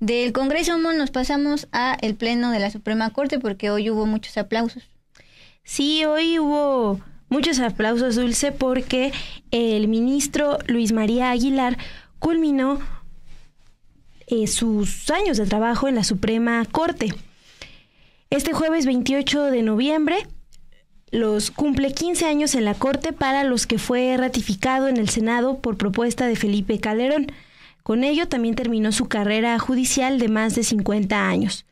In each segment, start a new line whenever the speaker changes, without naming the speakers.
Del Congreso nos pasamos a el Pleno de la Suprema Corte porque hoy hubo muchos aplausos.
Sí, hoy hubo muchos aplausos, Dulce, porque el ministro Luis María Aguilar culminó eh, sus años de trabajo en la Suprema Corte. Este jueves 28 de noviembre los cumple 15 años en la Corte para los que fue ratificado en el Senado por propuesta de Felipe Calderón. Con ello también terminó su carrera judicial de más de 50 años.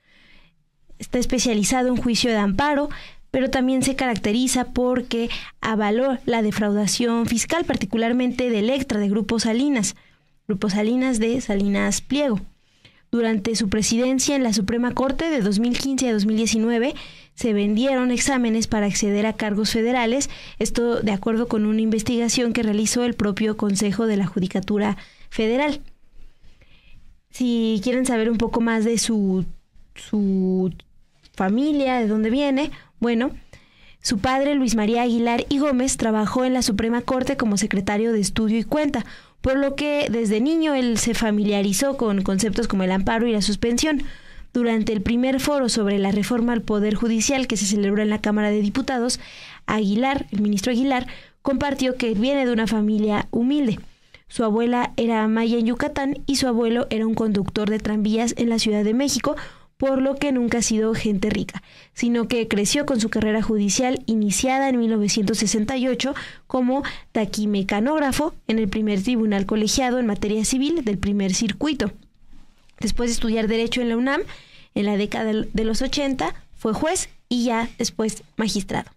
Está especializado en juicio de amparo, pero también se caracteriza porque avaló la defraudación fiscal, particularmente de Electra, de Grupo Salinas, Grupo Salinas de Salinas Pliego. Durante su presidencia en la Suprema Corte de 2015 a 2019, se vendieron exámenes para acceder a cargos federales, esto de acuerdo con una investigación que realizó el propio Consejo de la Judicatura Federal. Si quieren saber un poco más de su, su familia, de dónde viene, bueno, su padre, Luis María Aguilar y Gómez, trabajó en la Suprema Corte como secretario de Estudio y Cuenta, por lo que desde niño él se familiarizó con conceptos como el amparo y la suspensión. Durante el primer foro sobre la reforma al Poder Judicial que se celebró en la Cámara de Diputados, Aguilar, el ministro Aguilar, compartió que viene de una familia humilde. Su abuela era maya en Yucatán y su abuelo era un conductor de tranvías en la Ciudad de México, por lo que nunca ha sido gente rica, sino que creció con su carrera judicial iniciada en 1968 como taquimecanógrafo en el primer tribunal colegiado en materia civil del primer circuito. Después de estudiar derecho en la UNAM, en la década de los 80, fue juez y ya después magistrado.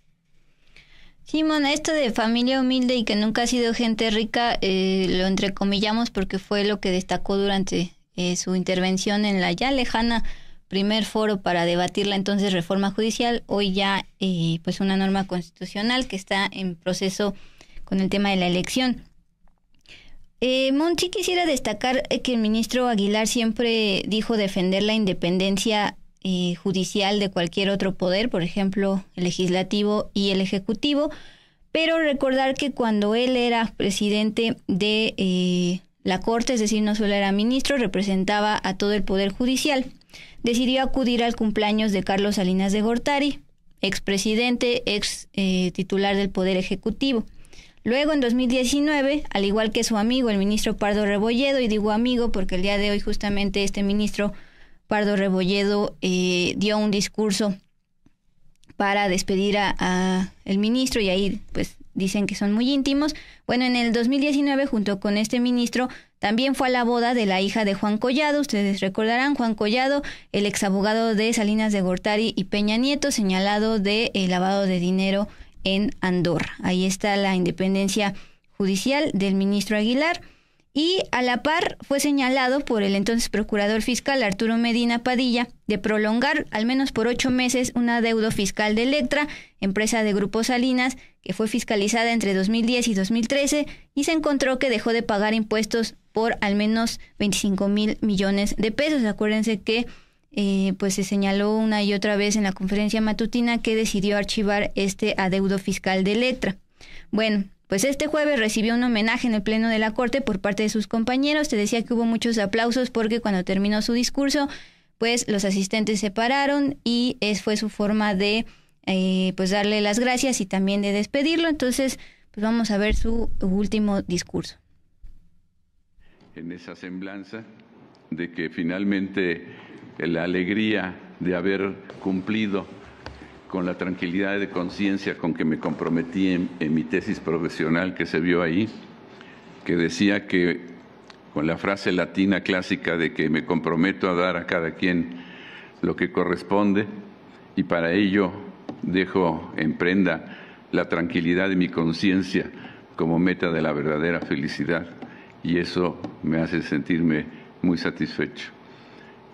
Simón, esto de familia humilde y que nunca ha sido gente rica, eh, lo entrecomillamos porque fue lo que destacó durante eh, su intervención en la ya lejana primer foro para debatir la entonces reforma judicial, hoy ya eh, pues una norma constitucional que está en proceso con el tema de la elección. Eh, Monchi, quisiera destacar que el ministro Aguilar siempre dijo defender la independencia eh, judicial de cualquier otro poder, por ejemplo, el legislativo y el ejecutivo, pero recordar que cuando él era presidente de eh, la Corte, es decir, no solo era ministro, representaba a todo el poder judicial. Decidió acudir al cumpleaños de Carlos Salinas de Gortari, expresidente, ex, presidente, eh, ex titular del Poder Ejecutivo. Luego, en 2019, al igual que su amigo, el ministro Pardo Rebolledo, y digo amigo porque el día de hoy justamente este ministro Pardo Rebolledo eh, dio un discurso para despedir a, el ministro y ahí pues dicen que son muy íntimos. Bueno, en el 2019 junto con este ministro también fue a la boda de la hija de Juan Collado. Ustedes recordarán Juan Collado, el exabogado de Salinas de Gortari y Peña Nieto, señalado de eh, lavado de dinero en Andorra. Ahí está la independencia judicial del ministro Aguilar y a la par fue señalado por el entonces procurador fiscal Arturo Medina Padilla de prolongar al menos por ocho meses una deuda fiscal de Electra, empresa de Grupo Salinas, que fue fiscalizada entre 2010 y 2013 y se encontró que dejó de pagar impuestos por al menos 25 mil millones de pesos. Acuérdense que eh, pues se señaló una y otra vez en la conferencia matutina que decidió archivar este adeudo fiscal de Electra. Bueno, pues este jueves recibió un homenaje en el Pleno de la Corte por parte de sus compañeros. Te decía que hubo muchos aplausos porque cuando terminó su discurso, pues los asistentes se pararon y es, fue su forma de eh, pues darle las gracias y también de despedirlo. Entonces, pues vamos a ver su último
discurso. En esa semblanza de que finalmente la alegría de haber cumplido con la tranquilidad de conciencia con que me comprometí en, mi tesis profesional que se vio ahí, que decía que con la frase latina clásica de que me comprometo a dar a cada quien lo que corresponde y para ello dejo en prenda la tranquilidad de mi conciencia como meta de la verdadera felicidad y eso me hace sentirme muy satisfecho.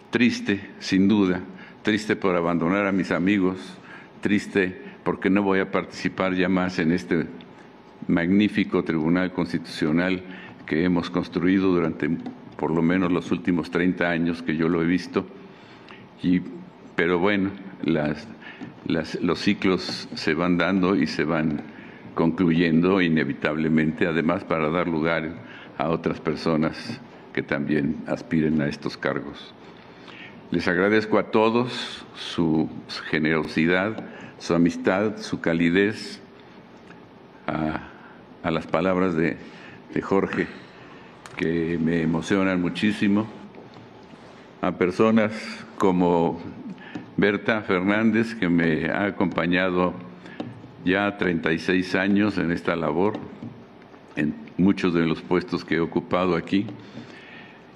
Triste, sin duda, triste por abandonar a mis amigos, triste porque no voy a participar ya más en este magnífico Tribunal Constitucional que hemos construido durante por lo menos los últimos 30 años que yo lo he visto. pero bueno, las, los ciclos se van dando y se van concluyendo inevitablemente, además para dar lugar a otras personas que también aspiren a estos cargos. Les agradezco a todos su generosidad, su amistad, su calidez a, las palabras de, de Jorge, que me emocionan muchísimo, a personas como Berta Fernández, que me ha acompañado ya 36 años en esta labor, en muchos de los puestos que he ocupado aquí,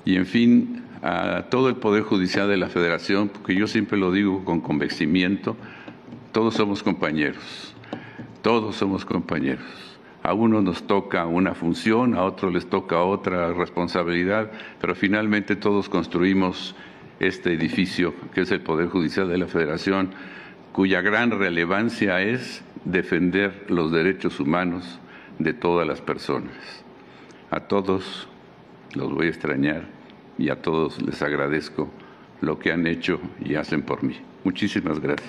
y en fin, a todo el Poder Judicial de la Federación, porque yo siempre lo digo con convencimiento, todos somos compañeros, todos somos compañeros. A uno nos toca una función, a otro les toca otra responsabilidad, pero finalmente todos construimos este edificio que es el Poder Judicial de la Federación, cuya gran relevancia es defender los derechos humanos de todas las personas. A todos los voy a extrañar y a todos les agradezco lo que han hecho y hacen por mí. Muchísimas gracias.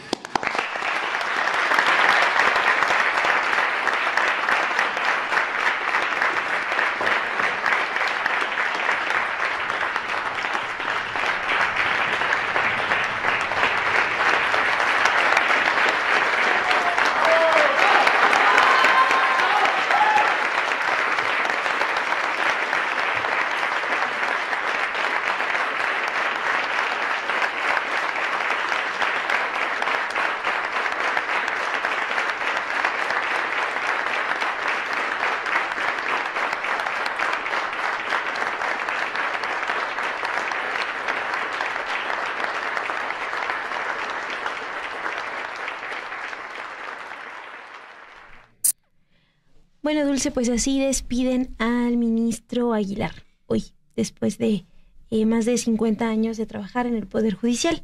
Bueno, Dulce, pues así despiden al ministro Aguilar hoy, después de eh, más de 50 años de trabajar en el Poder Judicial.